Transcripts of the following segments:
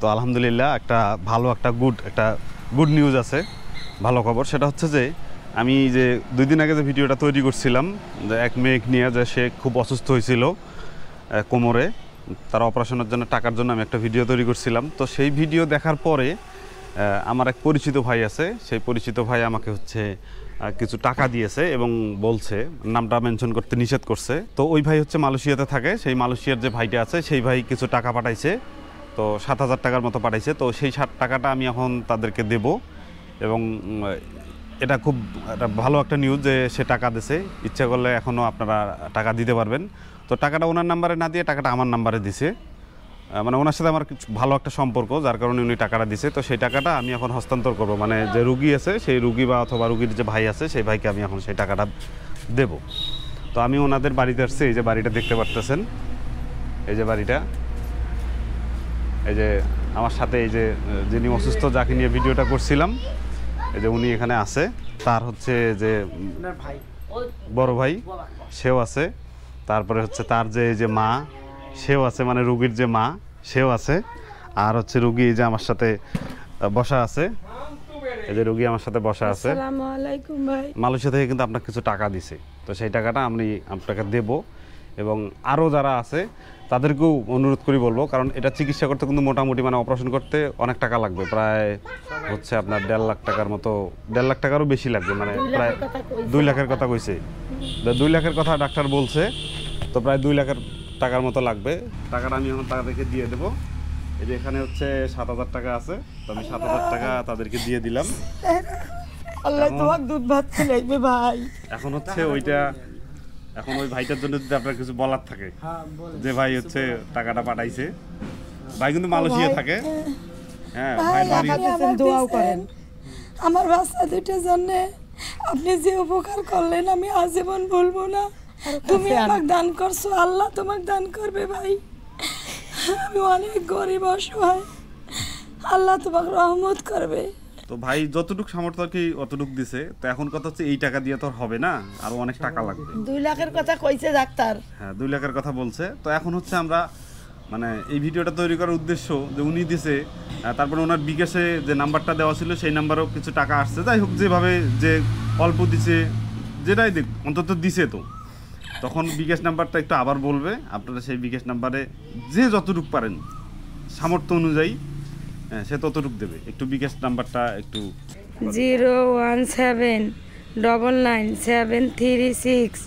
তো আলহামদুলিল্লাহ একটা ভালো একটা গুড একটা গুড নিউজ আছে ভালো খবর সেটা হচ্ছে যে আমি যে দুই দিন আগে যে ভিডিওটা তৈরি করছিলাম যে এক মেয়েক নিয়ে যে সে খুব অসুস্থ হয়েছিল কোমরে তার অপারেশনের জন্য টাকার জন্য আমি একটা ভিডিও তৈরি করছিলাম তো সেই ভিডিও দেখার পরে আমার এক পরিচিত ভাই আছে সেই পরিচিত ভাই আমাকে হচ্ছে কিছু টাকা দিয়েছে এবং বলছে নামটা মেনশন করতে নিষেধ করছে তো ওই ভাই হচ্ছে মালয়েশিয়াতে থাকে সেই মালয়েশিয়ার যে ভাইটা আছে সেই ভাই কিছু টাকা পাঠাইছে তো সাত হাজার টাকার মতো পাঠাইছে তো সেই সাত টাকাটা আমি এখন তাদেরকে দেব এবং এটা খুব ভালো একটা নিউজ যে সে টাকা দিছে ইচ্ছা করলে এখনও আপনারা টাকা দিতে পারবেন তো টাকাটা ওনার নাম্বারে না দিয়ে টাকাটা আমার নাম্বারে দিছে মানে ওনার সাথে আমার ভালো একটা সম্পর্ক যার কারণে উনি টাকাটা দিছে তো সেই টাকাটা আমি এখন হস্তান্তর করব মানে যে রুগী আছে সেই রুগী বা অথবা রুগীর যে ভাই আছে সেই ভাইকে আমি এখন সেই টাকাটা দেব তো আমি ওনাদের বাড়িতে আসছি এই যে বাড়িটা দেখতে পারতেছেন এই যে বাড়িটা এই যে আমার সাথে এই যে যিনি অসুস্থ যাকে নিয়ে ভিডিওটা করছিলাম এই যে উনি এখানে আছে তার হচ্ছে যে বড় ভাই সেও আছে তারপরে হচ্ছে তার যে যে মা সেও আছে মানে রুগীর যে মা সেও আছে আর হচ্ছে রুগী যে আমার সাথে বসা আছে এই যে রুগী আমার সাথে বসা আছে মালয়েশিয়া থেকে কিন্তু আপনাকে কিছু টাকা দিছে তো সেই টাকাটা আমি আপনাকে দেব এবং আরও যারা আছে তাদেরকেও অনুরোধ করি বলবো কারণ এটা চিকিৎসা করতে কিন্তু মোটামুটি মানে অপারেশন করতে অনেক টাকা লাগবে প্রায় হচ্ছে আপনার দেড় লাখ টাকার মতো দেড় লাখ টাকারও বেশি লাগবে মানে প্রায় দুই লাখের কথা কইছে দুই লাখের কথা ডাক্তার বলছে তো প্রায় দুই লাখের টাকার মতো লাগবে টাকাটা আমি এখন তাদেরকে দিয়ে দেবো এই যে এখানে হচ্ছে সাত হাজার টাকা আছে তো আমি সাত হাজার টাকা তাদেরকে দিয়ে দিলাম আল্লাহ তোমার দুধ ভাত খেলাইবে ভাই এখন হচ্ছে ওইটা এখন ওই ভাইটার জন্য যদি আপনার কিছু বলার থাকে হ্যাঁ, যে ভাই হচ্ছে টাকাটা পাঠাইছে ভাই কিন্তু মালয়েশিয়া থাকে হ্যাঁ দোয়াও করেন আমার বাচ্চা দুইটার জন্য আপনি যে উপকার করলেন আমি আজীবন ভুলবো না তুমি আমাকে দান করছো আল্লাহ তোমাকে দান করবে ভাই আমি অনেক গরিব অসহায় আল্লাহ তোমাকে রহমত করবে তো ভাই যতটুকু সামর্থ্য আর কি অতটুকু দিছে তো এখন কথা হচ্ছে এই টাকা দিয়ে তো আর হবে না আরো অনেক টাকা লাগবে দুই লাখের কথা কইছে ডাক্তার হ্যাঁ দুই লাখের কথা বলছে তো এখন হচ্ছে আমরা মানে এই ভিডিওটা তৈরি করার উদ্দেশ্য যে উনি দিছে তারপরে ওনার বিকাশে যে নাম্বারটা দেওয়া ছিল সেই নাম্বারও কিছু টাকা আসছে যাই হোক যেভাবে যে অল্প দিছে যেটাই দেখ অন্তত দিছে তো তখন বিকাশ নাম্বারটা একটু আবার বলবে আপনারা সেই বিকাশ নাম্বারে যে যতটুকু পারেন সামর্থ্য অনুযায়ী হ্যাঁ সে ততটুক দেবে একটু বিকাশ নাম্বারটা একটু zero one seven double nine seven three six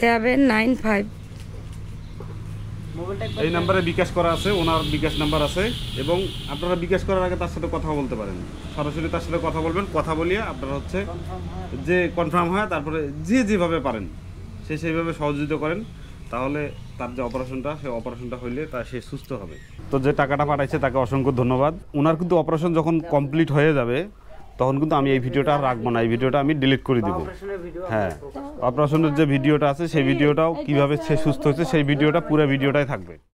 seven nine five এই নাম্বারে বিকাশ করা আছে ওনার বিকাশ নাম্বার আছে এবং আপনারা বিকাশ করার আগে তার সাথে কথা বলতে পারেন সরাসরি তার সাথে কথা বলবেন কথা বলিয়ে আপনারা হচ্ছে যে কনফার্ম হয় তারপরে যে যেভাবে পারেন সে সেইভাবে সহযোগিতা করেন তাহলে তার যে অপারেশনটা সেই অপারেশনটা হইলে তা সে সুস্থ হবে তো যে টাকাটা পাঠাইছে তাকে অসংখ্য ধন্যবাদ ওনার কিন্তু অপারেশন যখন কমপ্লিট হয়ে যাবে তখন কিন্তু আমি এই ভিডিওটা আর রাখবো না এই ভিডিওটা আমি ডিলিট করে দিব হ্যাঁ অপারেশনের যে ভিডিওটা আছে সেই ভিডিওটাও কীভাবে সে সুস্থ হয়েছে সেই ভিডিওটা পুরো ভিডিওটাই থাকবে